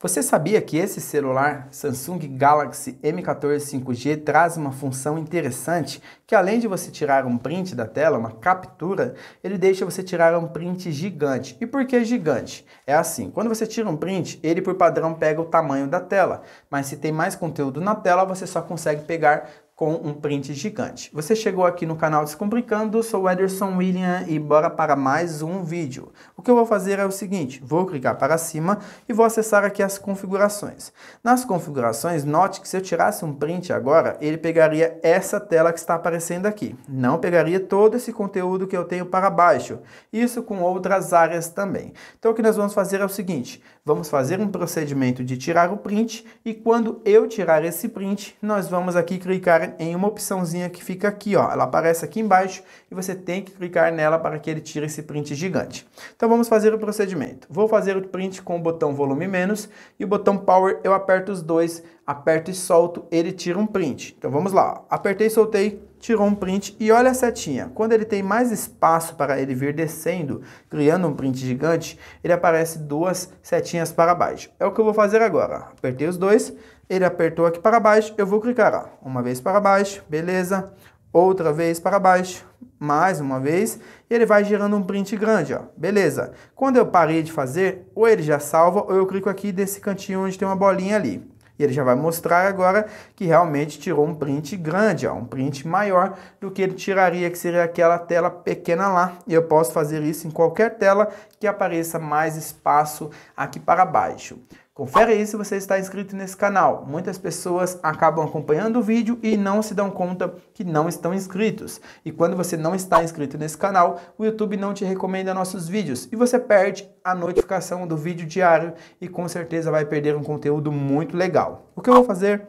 Você sabia que esse celular Samsung Galaxy M14 5G traz uma função interessante que além de você tirar um print da tela, uma captura, ele deixa você tirar um print gigante. E por que gigante? É assim, quando você tira um print, ele por padrão pega o tamanho da tela, mas se tem mais conteúdo na tela, você só consegue pegar com um print gigante. Você chegou aqui no canal Descomplicando, sou o Ederson William e bora para mais um vídeo. O que eu vou fazer é o seguinte, vou clicar para cima e vou acessar aqui as configurações. Nas configurações, note que se eu tirasse um print agora, ele pegaria essa tela que está aparecendo aqui. Não pegaria todo esse conteúdo que eu tenho para baixo. Isso com outras áreas também. Então o que nós vamos fazer é o seguinte, vamos fazer um procedimento de tirar o print e quando eu tirar esse print, nós vamos aqui clicar em uma opçãozinha que fica aqui, ó. Ela aparece aqui embaixo e você tem que clicar nela para que ele tire esse print gigante. Então então vamos fazer o procedimento. Vou fazer o print com o botão volume menos e o botão power eu aperto os dois, aperto e solto, ele tira um print. Então vamos lá, apertei, soltei, tirou um print e olha a setinha. Quando ele tem mais espaço para ele vir descendo, criando um print gigante, ele aparece duas setinhas para baixo. É o que eu vou fazer agora. Apertei os dois, ele apertou aqui para baixo, eu vou clicar ó, uma vez para baixo, beleza outra vez para baixo, mais uma vez, e ele vai gerando um print grande, ó. Beleza. Quando eu parei de fazer, ou ele já salva, ou eu clico aqui desse cantinho onde tem uma bolinha ali. E ele já vai mostrar agora que realmente tirou um print grande, ó, um print maior do que ele tiraria, que seria aquela tela pequena lá. E eu posso fazer isso em qualquer tela que apareça mais espaço aqui para baixo. Confere aí se você está inscrito nesse canal. Muitas pessoas acabam acompanhando o vídeo e não se dão conta que não estão inscritos. E quando você não está inscrito nesse canal, o YouTube não te recomenda nossos vídeos e você perde a notificação do vídeo diário e com certeza vai perder um conteúdo muito legal. O que eu vou fazer?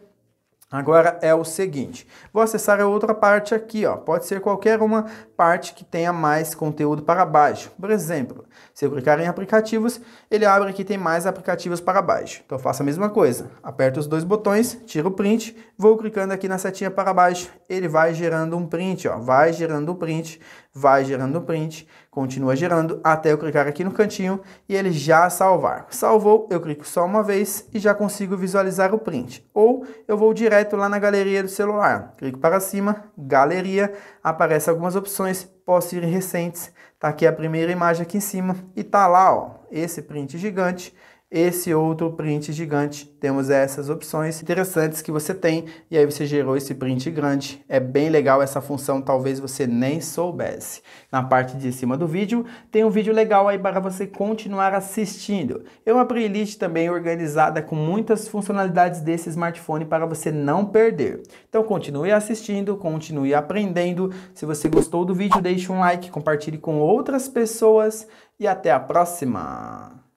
Agora é o seguinte, vou acessar a outra parte aqui, ó. pode ser qualquer uma parte que tenha mais conteúdo para baixo. Por exemplo, se eu clicar em aplicativos, ele abre aqui tem mais aplicativos para baixo. Então eu faço a mesma coisa, aperto os dois botões, tiro o print, vou clicando aqui na setinha para baixo, ele vai gerando um print, ó. vai gerando um print, vai gerando um print, continua gerando até eu clicar aqui no cantinho e ele já salvar. Salvou, eu clico só uma vez e já consigo visualizar o print. Ou eu vou direto direto lá na galeria do celular. Clico para cima, galeria, aparece algumas opções, posso ir recentes. Tá aqui a primeira imagem aqui em cima e tá lá, ó, esse print gigante esse outro print gigante. Temos essas opções interessantes que você tem e aí você gerou esse print grande. É bem legal essa função, talvez você nem soubesse. Na parte de cima do vídeo tem um vídeo legal aí para você continuar assistindo. É uma playlist também organizada com muitas funcionalidades desse smartphone para você não perder. Então continue assistindo, continue aprendendo. Se você gostou do vídeo, deixe um like, compartilhe com outras pessoas e até a próxima.